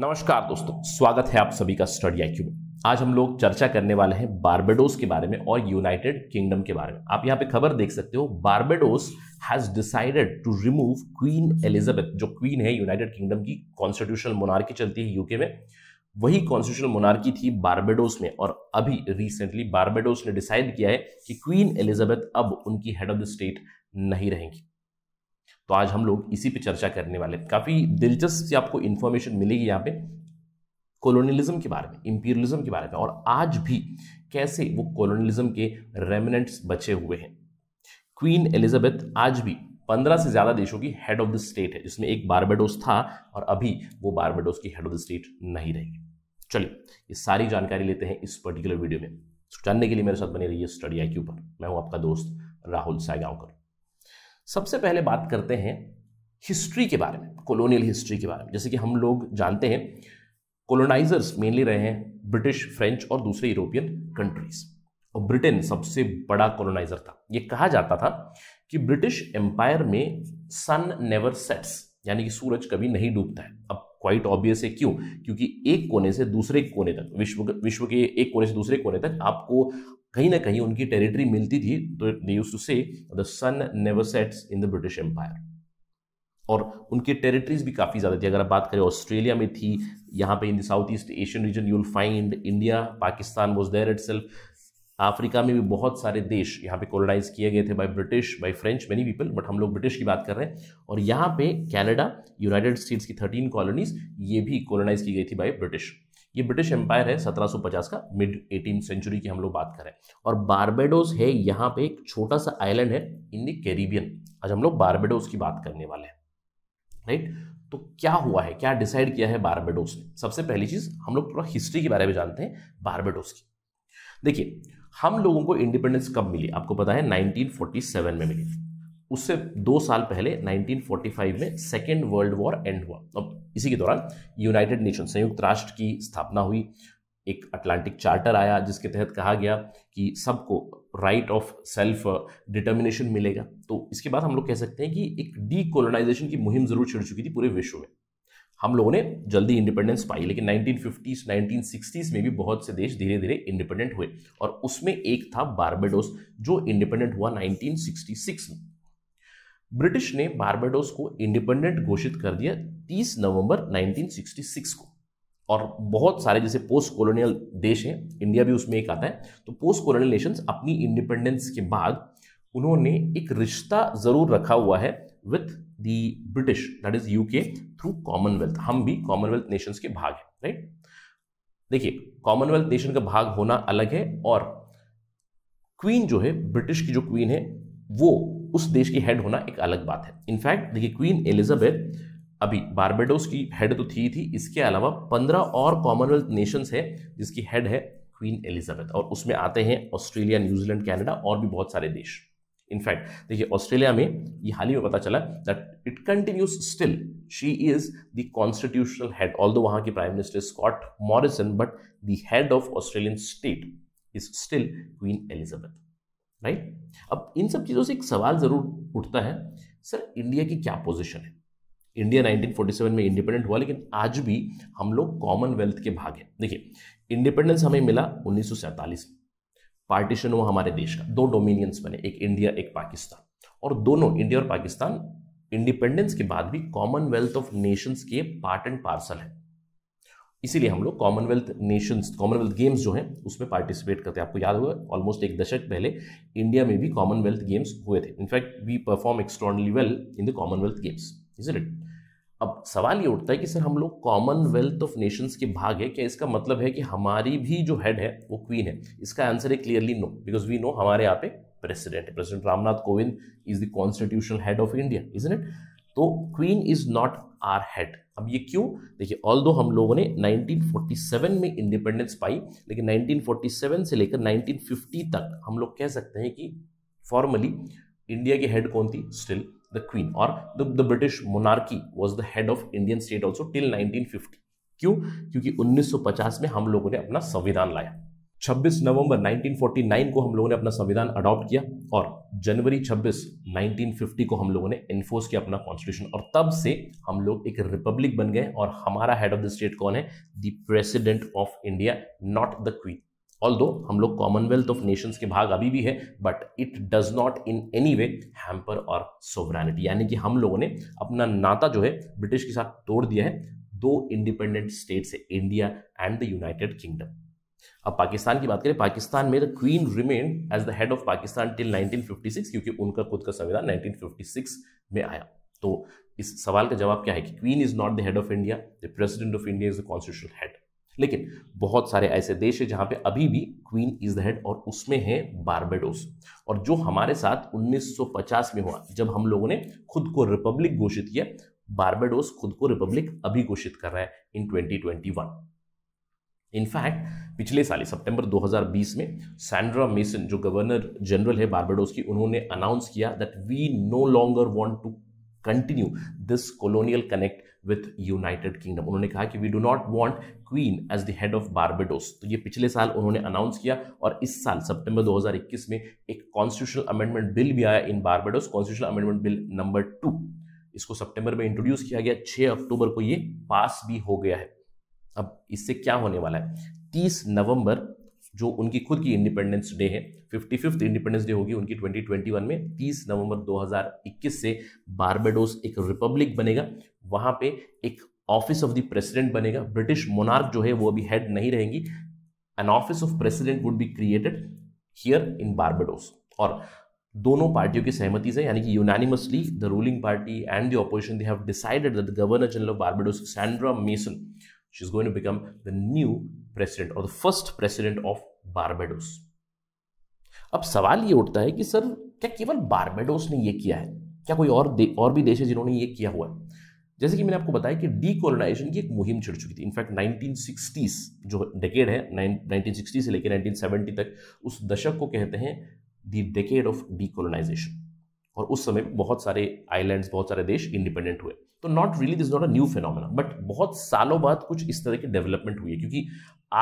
नमस्कार दोस्तों स्वागत है आप सभी का स्टडी आई में आज हम लोग चर्चा करने वाले हैं बार्बेडोस के बारे में और यूनाइटेड किंगडम के बारे में आप यहाँ पे खबर देख सकते हो Barbados has decided to remove Queen Elizabeth जो क्वीन है यूनाइटेड किंगडम की कॉन्स्टिट्यूशनल मोनार्की चलती है यूके में वही कॉन्स्टिट्यूशनल मोनार्की थी बार्बेडोस में और अभी रिसेंटली बार्बेडोस ने डिसाइड किया है कि क्वीन एलिजाबेथ अब उनकी हेड ऑफ द स्टेट नहीं रहेंगी तो आज हम लोग इसी पे चर्चा करने वाले काफ़ी दिलचस्प सी आपको इन्फॉर्मेशन मिलेगी यहाँ पे कॉलोनियलिज्म के बारे में इम्पीरियलिज्म के बारे में और आज भी कैसे वो कॉलोनियलिज्म के रेमिनेंट्स बचे हुए हैं क्वीन एलिजाबेथ आज भी पंद्रह से ज़्यादा देशों की हेड ऑफ द स्टेट है जिसमें एक बारबेडोस था और अभी वो बारबेडोस की हेड ऑफ द स्टेट नहीं रहेगी चलिए ये सारी जानकारी लेते हैं इस पर्टिकुलर वीडियो में जानने के लिए मेरे साथ बने रहिए स्टडी आई पर मैं हूँ आपका दोस्त राहुल सायगांवकर सबसे पहले बात करते हैं हिस्ट्री के बारे में कॉलोनियल हिस्ट्री के बारे में जैसे कि हम लोग जानते हैं कॉलोनाइजर्स मेनली रहे हैं ब्रिटिश फ्रेंच और दूसरे यूरोपियन कंट्रीज और ब्रिटेन सबसे बड़ा कॉलोनाइजर था ये कहा जाता था कि ब्रिटिश एम्पायर में सन नेवर सेट्स यानी कि सूरज कभी नहीं डूबता है अब क्वाइट ऑब्वियस है क्यों क्योंकि एक कोने से दूसरे कोने तक विश्व विश्व के एक कोने से दूसरे कोने तक आपको कहीं ना कहीं उनकी टेरिटरी मिलती थी तो they used to say the sun never sets in the British Empire और उनकी टेरिटरीज भी काफ़ी ज़्यादा थी अगर आप बात करें ऑस्ट्रेलिया में थी यहाँ पे in the South East Asian region you will find India Pakistan was there itself Africa में भी बहुत सारे देश यहाँ पे कॉलोनाइज किए गए थे by British by French many people but हम लोग ब्रिटिश की बात कर रहे हैं और यहाँ पे कनाडा यूनाइटेड स्टेट्स की थर्टीन कॉलोनीज ये भी कॉलोनाइज की गई थी बाय ब्रिटिश ये ब्रिटिश एम्पायर है 1750 का मिड एटीन सेंचुरी की हम लोग बात कर रहे हैं और बारबेडोस है यहाँ पे एक छोटा सा आइलैंड है इन द कैरिबियन आज हम लोग बारबेडोस की बात करने वाले हैं राइट तो क्या हुआ है क्या डिसाइड किया है बारबेडोस ने सबसे पहली चीज हम लोग पूरा हिस्ट्री के बारे में जानते हैं बारबेडोस की देखिए हम लोगों को इंडिपेंडेंस कब मिली आपको पता है 1947 में मिली उससे दो साल पहले 1945 में सेकेंड वर्ल्ड वॉर एंड हुआ अब इसी के दौरान यूनाइटेड नेशन संयुक्त राष्ट्र की स्थापना हुई एक अटलांटिक चार्टर आया जिसके तहत कहा गया कि सबको राइट ऑफ सेल्फ डिटर्मिनेशन मिलेगा तो इसके बाद हम लोग कह सकते हैं कि एक डीकोलोनाइजेशन की मुहिम जरूर छिड़ चुकी थी पूरे विश्व में हम लोगों ने जल्दी इंडिपेंडेंस पाई लेकिन 1950s 1960s में भी बहुत से देश धीरे धीरे इंडिपेंडेंट हुए और उसमें एक था बारबेडोस जो इंडिपेंडेंट हुआ 1966 में ब्रिटिश ने बारबेडोस को इंडिपेंडेंट घोषित कर दिया 30 नवंबर 1966 को और बहुत सारे जैसे पोस्ट कॉलोनियल देश हैं इंडिया भी उसमें एक आता है तो पोस्ट कॉलोनियल नेशंस अपनी इंडिपेंडेंस के बाद उन्होंने एक रिश्ता ज़रूर रखा हुआ है with British that is U K through Commonwealth हम भी कॉमनवेल्थ नेशन के भाग हैं, राइट देखिए कॉमनवेल्थ नेशन का भाग होना अलग है और क्वीन जो है ब्रिटिश की जो क्वीन है वो उस देश की हेड होना एक अलग बात है इनफैक्ट देखिए क्वीन एलिजाबेथ अभी बारबेडोस की हेड तो थी थी इसके अलावा पंद्रह और कॉमनवेल्थ नेशंस है जिसकी हेड है क्वीन एलिजाबेथ और उसमें आते हैं ऑस्ट्रेलिया न्यूजीलैंड कनाडा और भी बहुत सारे देश इनफैक्ट देखिए ऑस्ट्रेलिया में ये हाल ही में पता चला that it continues still she is the constitutional head although वहां की prime minister Scott Morrison but the head of Australian state is still queen Elizabeth right अब इन सब चीज़ों से एक सवाल ज़रूर उठता है सर इंडिया की क्या पोजिशन है इंडिया 1947 में इंडिपेंडेंट हुआ लेकिन आज भी हम लोग कॉमनवेल्थ के भाग हैं देखिए इंडिपेंडेंस हमें मिला उन्नीस में पार्टीशन हुआ हमारे देश का दो डोमिनियंस बने एक इंडिया एक पाकिस्तान और दोनों इंडिया और पाकिस्तान इंडिपेंडेंस के बाद भी कॉमनवेल्थ ऑफ नेशंस के पार्ट एंड पार्सल है इसीलिए हम लोग कॉमनवेल्थ नेशंस कॉमनवेल्थ गेम्स जो हैं उसमें पार्टिसिपेट करते हैं आपको याद होगा ऑलमोस्ट एक दशक पहले इंडिया में भी कॉमनवेल्थ गेम्स हुए थे in fact we perform extraordinarily well in the Commonwealth games is it अब सवाल ये उठता है कि सर हम लोग कॉमनवेल्थ ऑफ नेशंस के भाग है क्या इसका मतलब है कि हमारी भी जो हेड है वो क्वीन है इसका आंसर है clearly no because we know हमारे यहाँ पे प्रेसिडेंट है president Ramnath Kovind is the constitutional head of India is it तो queen is not our head अब ये क्यों देखिए ऑल दो हम लोगों ने 1947 में इंडिपेंडेंस पाई लेकिन 1947 से लेकर 1950 तक हम लोग कह सकते हैं कि फॉर्मली इंडिया की हेड कौन थी still the queen or the, the British monarchy was the head of Indian state also till 1950. क्यों क्योंकि 1950 में हम लोगों ने अपना संविधान लाया 26 नवंबर 1949 को हम लोगों ने अपना संविधान अडॉप्ट किया और जनवरी 26 1950 को हम लोगों ने इन्फोर्स किया अपना कॉन्स्टिट्यूशन और तब से हम लोग एक रिपब्लिक बन गए और हमारा हेड ऑफ द स्टेट कौन है the president of India not the queen although हम लोग कॉमनवेल्थ ऑफ नेशंस के भाग अभी भी है but it does not in any way hamper our sovereignty यानी कि हम लोगों ने अपना नाता जो है ब्रिटिश के साथ तोड़ दिया है दो इंडिपेंडेंट स्टेट्स है India and the United Kingdom अब पाकिस्तान की बात करें पाकिस्तान में the queen remain as the head of Pakistan till 1956 क्योंकि उनका खुद का संविधान 1956 में आया तो इस सवाल का जवाब क्या है कि queen is not the head of India the president of India is the constitution head लेकिन बहुत सारे ऐसे देश हैं जहाँ पे अभी भी क्वीन इज द हेड और उसमें है बारबेडोस और जो हमारे साथ 1950 में हुआ जब हम लोगों ने खुद को रिपब्लिक घोषित किया बारबेडोस खुद को रिपब्लिक अभी घोषित कर रहा है इन 2021 इनफैक्ट पिछले साल सितंबर 2020 में सैंड्रा मेसन जो गवर्नर जनरल है बारबेडोस की उन्होंने अनाउंस किया that we no longer want to continue this colonial connect with United Kingdom उन्होंने कहा कि we do not want queen as the head of Barbados तो ये पिछले साल उन्होंने अनाउंस किया और इस साल सितंबर 2021 में एक कॉन्स्टिट्यूशनल अमेंडमेंट बिल भी आया in Barbados constitutional amendment bill number two इसको सितंबर में इंट्रोड्यूस किया गया 6 अक्टूबर को ये पास भी हो गया है अब इससे क्या होने वाला है 30 नवंबर जो उनकी खुद की इंडिपेंडेंस डे है फिफ्टी फिफ्थ इंडिपेंडेंस डे होगी उनकी 2021 में 30 नवंबर 2021 से बारबेडोस एक रिपब्लिक बनेगा वहाँ पे एक ऑफिस ऑफ द प्रेसिडेंट बनेगा ब्रिटिश मोनार्क जो है वो अभी हेड नहीं रहेंगी an office of president would be created here in Barbados और दोनों पार्टियों की सहमति से यानी कि unanimously the ruling party and the opposition they have decided that governor general of Barbados Sandra Mason she is going to become the new president और the first president of Barbados अब सवाल ये उठता है कि सर क्या केवल Barbados ने ये किया है क्या कोई और दे, और भी देश है जिन्होंने ये किया हुआ है जैसे कि मैंने आपको बताया कि डीकोलोनाइजेशन की एक मुहिम छिड़ चुकी थी इनफैक्ट 1960s जो डेकेड है 1960 से लेकर 1970 तक उस दशक को कहते हैं दी डेकेड ऑफ डीकोलोनाइजेशन और उस समय बहुत सारे आइलैंड्स बहुत सारे देश इंडिपेंडेंट हुए तो not really this not a new phenomena but बहुत सालों बाद कुछ इस तरह की डेवलपमेंट हुई है क्योंकि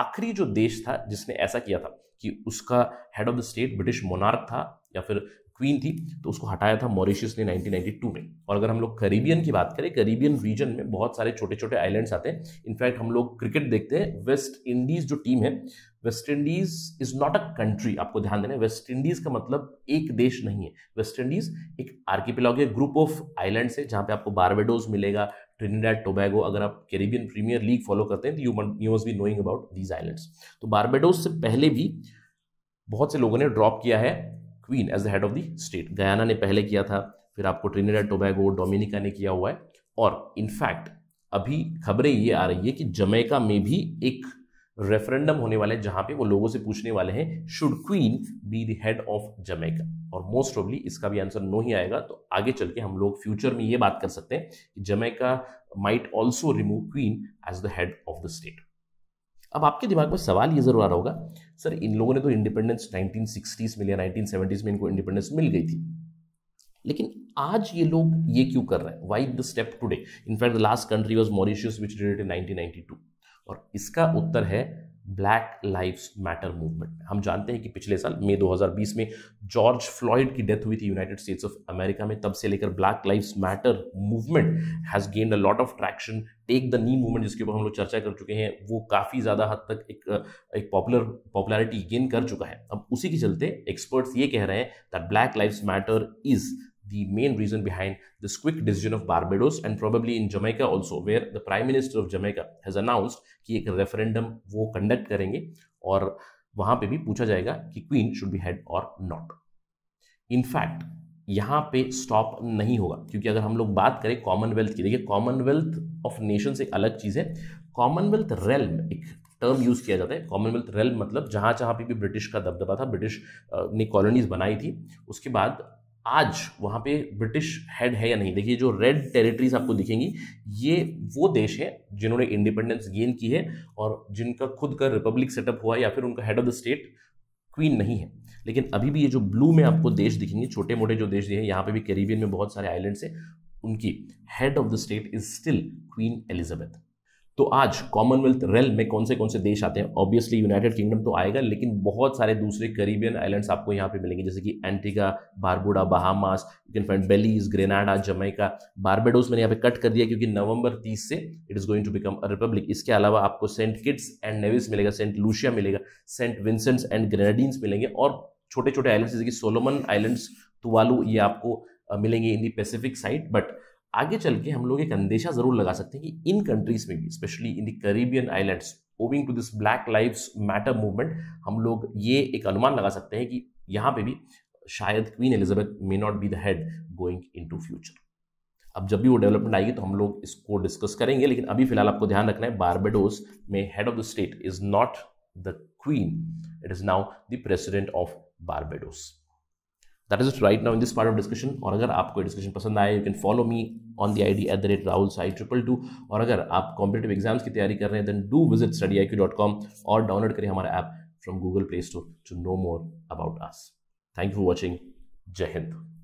आखिरी जो देश था जिसने ऐसा किया था कि उसका head of the state British monarch था या फिर क्वीन थी तो उसको हटाया था मॉरिशियस ने 1992 में और अगर हम लोग करीबियन की बात करें करीबियन रीजन में बहुत सारे छोटे छोटे आइलैंड्स आते हैं इनफैक्ट हम लोग क्रिकेट देखते हैं वेस्ट इंडीज़ जो टीम है West Indies is not a country आपको ध्यान देना वेस्ट इंडीज का मतलब एक देश नहीं है वेस्ट इंडीज एक आर्किपिलॉगिक ग्रुप ऑफ आइलैंड है जहां पे आपको बारवेडोज मिलेगा ट्रिनिडेड टोबैगो अगर आप कैरिबियन प्रीमियर लीग फॉलो करते हैं तो you you must be knowing about these islands तो बारबेडोज से पहले भी बहुत से लोगों ने ड्रॉप किया है queen as the head of the state Guyana ने पहले किया था फिर आपको ट्रिनेडा टोबैगो डोमिनिका ने किया हुआ है और इनफैक्ट अभी खबरें ये आ रही है कि जमैका में भी एक रेफरेंडम होने वाला है जहां पे वो लोगों से पूछने वाले हैं should queen be the head of Jamaica और मोस्ट प्रोबली इसका भी आंसर नो ही आएगा तो आगे चल के हम लोग फ्यूचर में ये बात कर सकते हैं कि Jamaica might also remove queen as the head of the state अब आपके दिमाग में सवाल ये ज़रूर आ रहा होगा सर इन लोगों ने तो इंडिपेंडेंस 1960s में या 1970s में इनको इंडिपेंडेंस मिल गई थी लेकिन आज ये लोग ये क्यों कर रहे हैं why the step today in fact the last country was Mauritius which did it in 1992 और इसका उत्तर है ब्लैक लाइफ मैटर मूवमेंट हम जानते हैं कि पिछले साल मई 2020 में जॉर्ज फ्लॉइड की डेथ हुई थी यूनाइटेड स्टेट्स ऑफ अमेरिका में तब से लेकर black life matter movement has gain a lot of traction take the knee movement जिसके ऊपर हम लोग चर्चा कर चुके हैं वो काफ़ी ज़्यादा हद तक एक एक पॉपुलर पॉपुलैरिटी गेन कर चुका है अब उसी के चलते एक्सपर्ट्स ये कह रहे हैं that black life matter is the main reason behind this quick decision of Barbados and probably in Jamaica also, where the Prime Minister of Jamaica has announced कि एक referendum वो conduct करेंगे और वहाँ पे भी पूछा जाएगा कि Queen should be head or not. In fact, यहाँ पे stop नहीं होगा क्योंकि अगर हम लोग बात करें Commonwealth की देखिए Commonwealth of Nations एक अलग चीज़ है Commonwealth realm एक टर्म यूज़ किया जाता है कॉमनवेल्थ रेल मतलब जहाँ जहाँ पे भी ब्रिटिश का दबदबा था ब्रिटिश ने कॉलोनीज बनाई थी उसके बाद आज वहाँ पे ब्रिटिश हेड है या नहीं देखिए जो रेड टेरिटरीज आपको दिखेंगी ये वो देश है जिन्होंने इंडिपेंडेंस गेन की है और जिनका खुद का रिपब्लिक सेटअप हुआ है या फिर उनका head of the state queen नहीं है लेकिन अभी भी ये जो ब्लू में आपको देश दिखेंगे छोटे मोटे जो देश दिए हैं यहाँ पे भी कैरिबियन में बहुत सारे आइलैंड्स हैं उनकी head of the state is still queen Elizabeth तो आज कॉमनवेल्थ रेल में कौन से कौन से देश आते हैं ऑब्वियसली यूनाइटेड किंगडम तो आएगा लेकिन बहुत सारे दूसरे करीबियन आइलैंड्स आपको यहाँ पे मिलेंगे जैसे कि Antigua Barbuda Bahamas you can find Belize Grenada Jamaica Barbados मैंने यहाँ पे कट कर दिया क्योंकि नवंबर 30 से it is going to become a republic इसके अलावा आपको सेंट किट्स एंड नेविस मिलेगा सेंट लूशिया मिलेगा सेंट विंसेंट्स एंड ग्रेनाडीन्स मिलेंगे और छोटे छोटे आइलैंड्स जैसे कि सोलोमन आइलैंड्स तुवालू ये आपको मिलेंगे in the Pacific side but आगे चल के हम लोग एक अंदेशा जरूर लगा सकते हैं कि इन कंट्रीज में भी specially in the Caribbean islands owing to this black life matter movement हम लोग ये एक अनुमान लगा सकते हैं कि यहाँ पे भी शायद queen Elizabeth may not be the head going into future अब जब भी वो डेवलपमेंट आएगी तो हम लोग इसको डिस्कस करेंगे लेकिन अभी फिलहाल आपको ध्यान रखना है बारबेडोस में head of the state is not the queen it is now the president of Barbados that is right now in this part of discussion और अगर आपको डिस्कशन पसंद आए you can follow me on the I D at the rate Rahul Sai triple two और अगर आप competitive exams की तैयारी कर रहे हैं then do visit study I Q dot com और डाउनलोड करें हमारा app from Google Play Store to know more about us thank you for watching जय हिंद